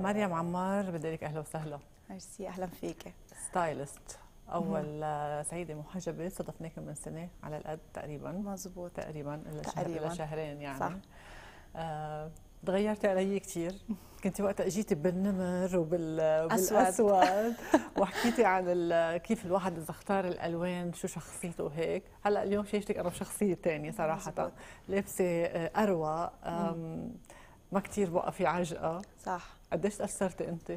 مريم عمار بدي لك اهلا وسهلا ميرسي اهلا فيك ستايلست اول آه، سيده محجبه صدفناك من سنه على القد تقريبا مزبوط تقريبا الا تقريبا شهر شهرين يعني صح آه تغيرتي علي كثير كنت وقتها اجيتي بالنمر وبالاسود وحكيتي عن كيف الواحد اذا اختار الالوان شو شخصيته وهيك هلا اليوم شايفتك انا شخصيه ثانيه صراحه لابسه آه، اروى ما كثير بقى في عجقه صح قديش تاثرتي انت؟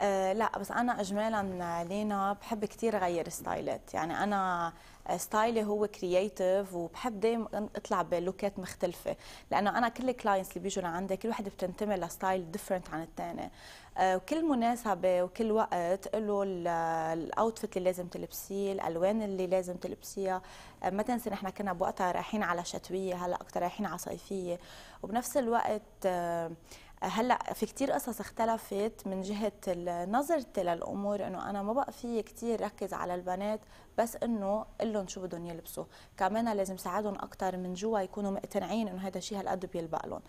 آه، لا بس انا اجمالا لينا بحب كثير اغير ستايلات يعني انا آه، ستايلي هو كرييتيف وبحب دايما اطلع بلوكات مختلفه لانه انا كل الكلاينتس اللي بيجوا لعندي كل وحده بتنتمي لستايل ديفرنت عن الثاني آه، وكل مناسبه وكل وقت له الاوتفيت اللي لازم تلبسيه الالوان اللي لازم تلبسيها ما تنسي نحن كنا بوقتها رايحين على شتويه هلا اكثر رايحين على صيفيه وبنفس الوقت هلا في كتير قصص اختلفت من جهه نظرتي للامور انه انا ما بقى في كتير ركز على البنات بس انه قول لهم شو بدهم يلبسوا كمان لازم ساعدهم اكثر من جوا يكونوا مقتنعين انه هذا الشيء هالقد بيلبق لهم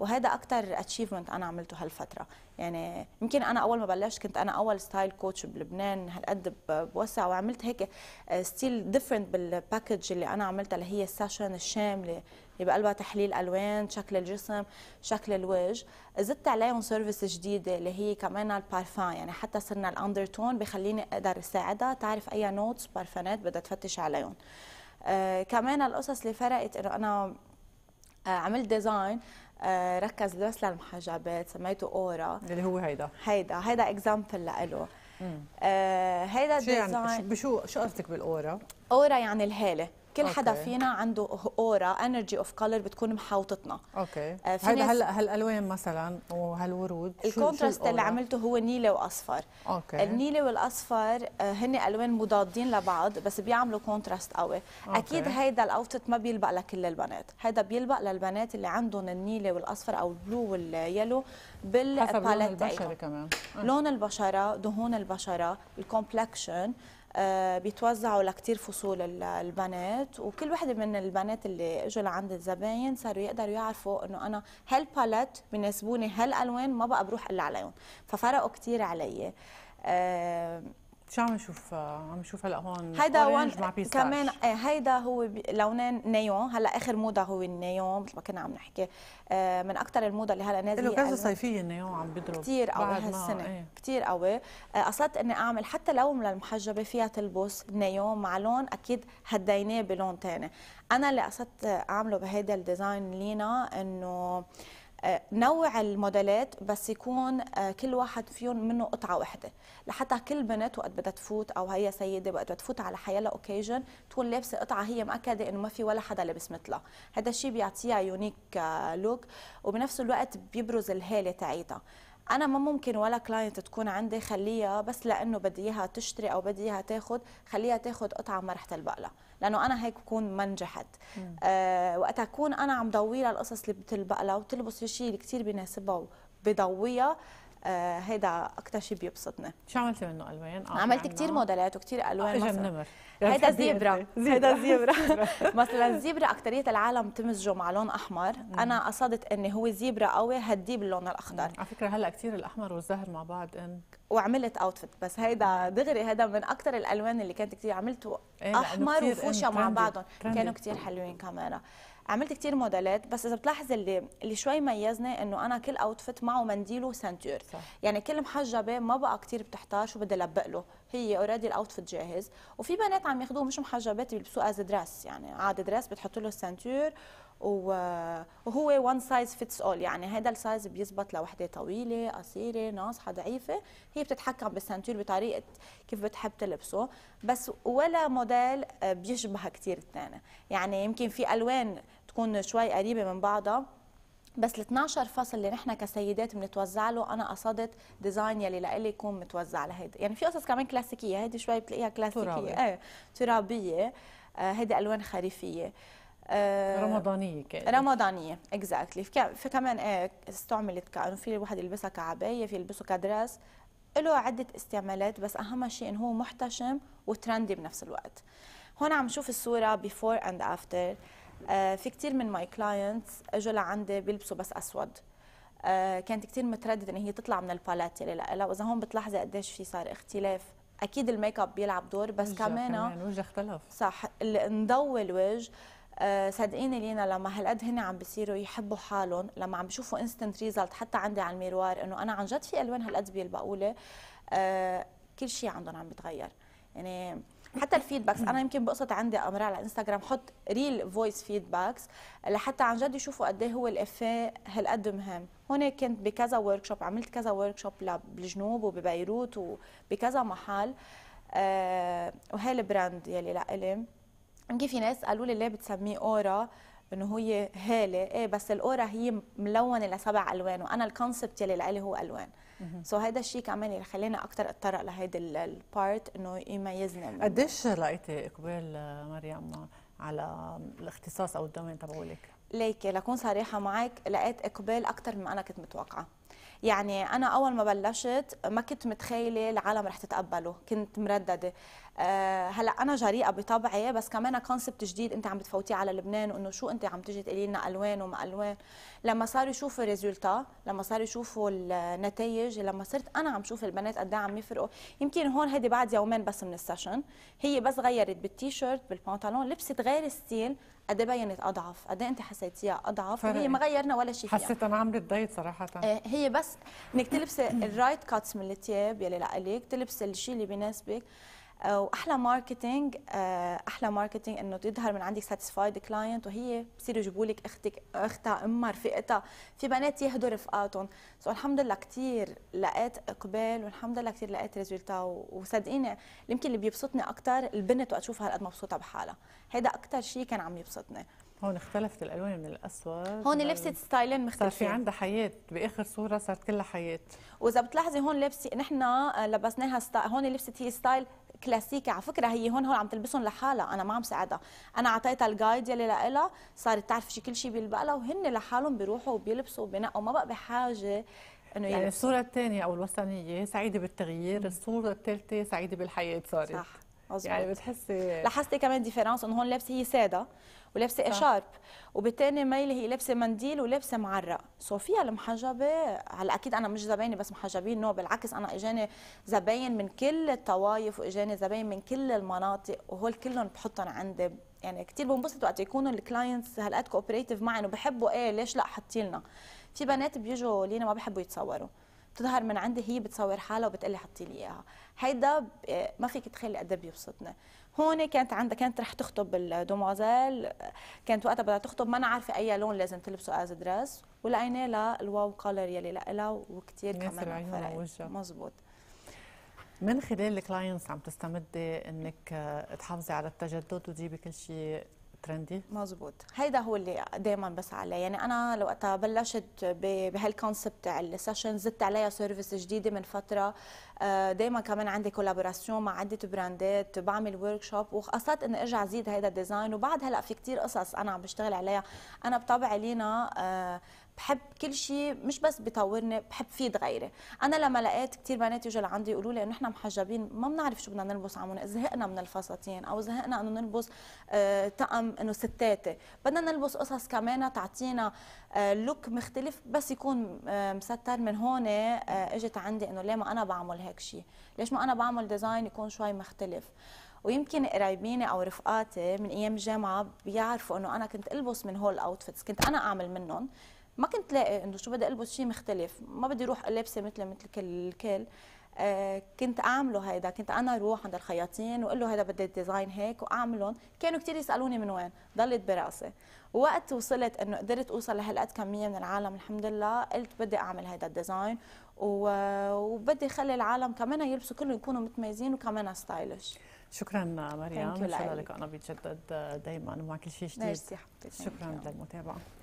وهذا اكثر اتشيفمنت انا عملته هالفتره يعني يمكن انا اول ما بلشت كنت انا اول ستايل كوتش بلبنان هالقد بوسع وعملت هيك ستيل ديفرنت بالباكج اللي انا عملتها اللي هي السيشن الشامله اللي بقلبها تحليل الوان شكل الجسم شكل الوجه زدت عليهم سيرفيس جديده اللي هي كمان البارفان يعني حتى صرنا الاندر تون بخليني اقدر اساعدها تعرف اي نوتس بارفانات بدها تفتش عليهم آه كمان القصص اللي فرقت انه انا آه عملت ديزاين آه، ركز بس للمحجبات سميته اورا اللي هو هيدا هيدا هيدا اكزامبل لإله آه، هيدا الديزاين يعني بشو شو قصدك بالاورا؟ اورا يعني الهاله كل أوكي. حدا فينا عنده اورا انرجي اوف كلر بتكون محاوطتنا اوكي آه، هيدا هلا هالالوان مثلا وهالورود الكونتراست اللي عملته هو نيلي واصفر اوكي النيلي والاصفر آه، هن الوان مضادين لبعض بس بيعملوا كونتراست قوي أوكي. اكيد هيدا الاوتت ما بيلبق لكل البنات هيدا بيلبق للبنات اللي عندهم النيلي والاصفر او البلو واليلو بالباليت لون البشره كمان آه. لون البشره دهون البشره الكومبلكشن آه، بيتوزعوا لكتير فصول البنات وكل وحده من البنات اللي اجوا لعند الزباين صاروا يقدروا يعرفوا انه انا هالباليت بيناسبوني هالالوان ما بقى بروح الا عليهم ففرقوا كتير علي آه، شو عم نشوف عم نشوف هلا هون هيدا ون... كمان آه، هيدا هو لونين نيون هلا اخر موضه هو النيون مثل ما كنا عم نحكي آه، من اكثر الموضه اللي هلا نازله له كذا يعني صيفيه النيون عم بيضرب كثير قوي هالسنه ايه. كثير قوي آه، قصدت اني اعمل حتى لو للمحجبه فيها تلبس نيون مع لون اكيد هديناه بلون ثاني انا اللي قصدت اعمله بهيدا الديزاين لينا انه نوع الموديلات بس يكون آه، كل واحد فيهم منه قطعه وحده لحتى كل بنت وقت بدها تفوت او هي سيده وقت بدها تفوت على حيالها اوكيجن تكون لابسه قطعه هي مأكده انه ما في ولا حدا لابس مثلها هذا الشيء بيعطيها يونيك لوك آه، وبنفس الوقت بيبرز الهاله تاعيتها انا ما ممكن ولا كلاينت تكون عندي خليها بس لانه بدي اياها تشتري او بدي اياها تاخذ خليها تاخذ قطعه ما رح تلبق لها لانه انا هيك بكون ما نجحت آه وقت اكون انا عم ضوي لها القصص اللي لها وتلبس الشيء اللي كثير بيناسبها وبضويها آه هيدا اكثر شيء بيبسطني شو عملتي منه آه، يعني آه. الوان عملت آه، كثير موديلات وكثير الوان اجى نمر هيدا زيبرا هيدا زيبرا مثلا زيبرا اكثريه العالم تمزجه مع لون احمر مم. انا قصدت اني هو زيبرا قوي هديه باللون الاخضر على فكره هلا كثير الاحمر والزهر مع بعض ان وعملت اوتفيت بس هيدا دغري هيدا من اكثر الالوان اللي كانت كثير عملته إيه احمر وفوشيا مع بعضهم كانوا كثير حلوين كمان عملت كثير موديلات بس اذا بتلاحظ اللي اللي شوي ميزني انه انا كل اوتفيت معه منديل وسنتور يعني كل محجبه ما بقى كثير بتحتار شو بدي لبق له هي اوريدي الاوتفيت جاهز وفي بنات عم ياخذوه مش محجبات بيلبسوه از دراس يعني عاد دراس بتحط له السنتور وهو وان سايز فيتس اول يعني هذا السايز بيزبط لوحده طويله قصيره ناصحه ضعيفه هي بتتحكم بالسنتور بطريقه كيف بتحب تلبسه بس ولا موديل آه، بيشبه كثير الثاني يعني يمكن في الوان تكون شوي قريبه من بعضها بس ال 12 فصل اللي نحن كسيدات بنتوزع له انا قصدت ديزاين يلي لإلي يكون متوزع لهيدا يعني في قصص كمان كلاسيكيه هيدي شوي بتلاقيها كلاسيكيه ترابية ايه ترابيه آه هيدي الوان خريفيه آه رمضانيه كانت رمضانيه اكزاكتلي فكمان ايه استعملت كانه في واحد يلبسها كعبايه في يلبسه كدراس له عده استعمالات بس اهم شيء انه هو محتشم وترندي بنفس الوقت هون عم نشوف الصوره بيفور اند افتر آه، في كثير من ماي كلاينتس اجوا لعندي بيلبسوا بس اسود آه، كانت كثير متردده ان هي تطلع من الباليت اللي لها واذا هون بتلاحظي قديش في صار اختلاف اكيد الميك اب بيلعب دور بس كمان الوجه آه، اختلف صح اللي نضوي الوجه صدقيني لينا لما هالقد هن عم بيصيروا يحبوا حالهم لما عم بشوفوا انستنت ريزلت حتى عندي على الميروار انه انا عن جد في الوان هالقد بيلبقوا لي كل شيء عندهم عم بيتغير يعني حتى الفيدباكس انا يمكن بقصد عندي امر على انستغرام حط ريل فويس فيدباكس لحتى عن جد يشوفوا قد ايه هو الافيه هالقد مهم هون كنت بكذا ورك شوب عملت كذا ورك شوب بالجنوب وببيروت وبكذا محل أه وهي البراند يلي لإلي يمكن في ناس قالوا لي ليه بتسميه اورا انه هي هاله ايه بس الاورا هي ملونه لسبع الوان وانا الكونسبت يلي لإلي هو الوان سو هيدا الشيء كمان اللي خلاني اكثر اتطرق لهيدا البارت انه يميزنا قديش لقيتي اقبال آه، مريم على الاختصاص او الدومين تبعولك؟ ليكي لكون صريحه معك لقيت اقبال اكثر من انا كنت متوقعه يعني انا اول ما بلشت ما كنت متخيله العالم رح تتقبله كنت مردده آه، هلا انا جريئه بطبعي بس كمان كونسبت جديد انت عم بتفوتيه على لبنان وانه شو انت عم تجي تقولي لنا الوان وما الوان لما صاروا يشوفوا الريزولتا لما صاروا يشوفوا النتائج لما صرت انا عم شوف البنات قد إيه عم يفرقوا يمكن هون هيدي بعد يومين بس من السيشن هي بس غيرت بالتيشيرت بالبنطلون لبست غير ستيل قد ايه بينت يعني اضعف قد إيه انت حسيتيها اضعف وهي ما غيرنا ولا شيء حسيت انا عم بتضايق صراحه آه، هي بس انك تلبسي الرايت كاتس من الثياب يلي لأليك تلبسي الشيء اللي بيناسبك واحلى ماركتينج آه، احلى ماركتينج انه تظهر من عندك ساتيسفايد كلاينت وهي بصيروا يجيبوا لك اختك اختها امها رفيقتها في بنات يهدوا رفقاتهم سو الحمد لله كثير لقيت اقبال والحمد لله كثير لقيت ريزلتا وصدقيني يمكن اللي بيبسطني اكثر البنت وقت اشوفها هالقد مبسوطه بحالها هذا اكثر شيء كان عم يبسطني هون اختلفت الالوان من الاسود هون لبست ستايلين مختلفين صار في عندها حياه باخر صوره صارت كلها حياه واذا بتلاحظي هون لبسي نحن لبسناها ستا... هون لبست هي ستايل كلاسيكي على فكره هي هون هون عم تلبسهم لحالها انا ما عم ساعدها انا اعطيتها الجايد يلي لإلها صارت تعرف شي كل شيء بيلبق لها وهن لحالهم بيروحوا وبيلبسوا وبينقوا ما بقى بحاجه انه يعني الصوره الثانيه او الوثنيه سعيده بالتغيير الصوره الثالثه سعيده بالحياه صارت صح يعني بتحسي لاحظتي كمان ديفيرونس انه هون لابسه هي ساده ولابسه اشارب شارب وبالتاني ميلي هي لابسه منديل ولابسه معرق فيها المحجبه هلا اكيد انا مش زباينه بس محجبين نو بالعكس انا اجاني زباين من كل الطوائف واجاني زباين من كل المناطق وهول كلهم بحطهم عندي يعني كثير بنبسط وقت يكونوا الكلاينتس هالقد كوبريتيف معهم انه بحبوا ايه ليش لا حطي لنا في بنات بيجوا لينا ما بحبوا يتصوروا بتظهر من عندي هي بتصور حالها وبتقلي حطي لي اياها هيدا آه، ما فيك تخلي قد بيبسطني هون كانت عندها كانت رح تخطب الدوموزيل كانت وقتها بدها تخطب ما نعرف عارفه اي لون لازم تلبسه از دريس ولقينا لها الواو كولر يلي لها وكثير كمان فرقت مزبوط من خلال الكلاينتس عم تستمدي انك آه، تحافظي على التجدد وتجيبي كل شيء ترندي مزبوط هيدا هو اللي دائما بسعى عليه يعني انا لوقتها بلشت بهالكونسبت تاع السيشن زدت عليها سيرفيس جديده من فتره آه، دائما كمان عندي كولابوراسيون مع عده براندات بعمل ورك شوب وقصدت اني ارجع ازيد هيدا الديزاين وبعد هلا في كثير قصص انا عم بشتغل عليها انا بطبعي لينا آه، بحب كل شيء مش بس بيطورني بحب فيد غيري انا لما لقيت كثير بنات يجوا لعندي يقولوا لي انه احنا محجبين ما بنعرف شو بدنا نلبس عمونا زهقنا من الفساتين او زهقنا انه نلبس آه طقم انه ستاتي بدنا نلبس قصص كمان تعطينا آه لوك مختلف بس يكون آه مستر من هون آه، اجت عندي انه ليه ما انا بعمل هيك شيء ليش ما انا بعمل ديزاين يكون شوي مختلف ويمكن قرايبيني او رفقاتي من ايام الجامعه بيعرفوا انه انا كنت البس من هول الاوتفيتس كنت انا اعمل منهم ما كنت لاقي انه شو بدي البس شيء مختلف ما بدي اروح لابسه مثل مثل كل الكل آه كنت اعمله هيدا كنت انا اروح عند الخياطين واقول له هيدا بدي ديزاين هيك واعملهم كانوا كثير يسالوني من وين ضلت براسي وقت وصلت انه قدرت اوصل لهالقد كميه من العالم الحمد لله قلت بدي اعمل هيدا الديزاين وبدي خلي العالم كمان يلبسوا كلهم يكونوا متميزين وكمان ستايلش شكرا مريم شكرا لك انا بيتجدد دائما ومع كل شيء جديد شكرا للمتابعه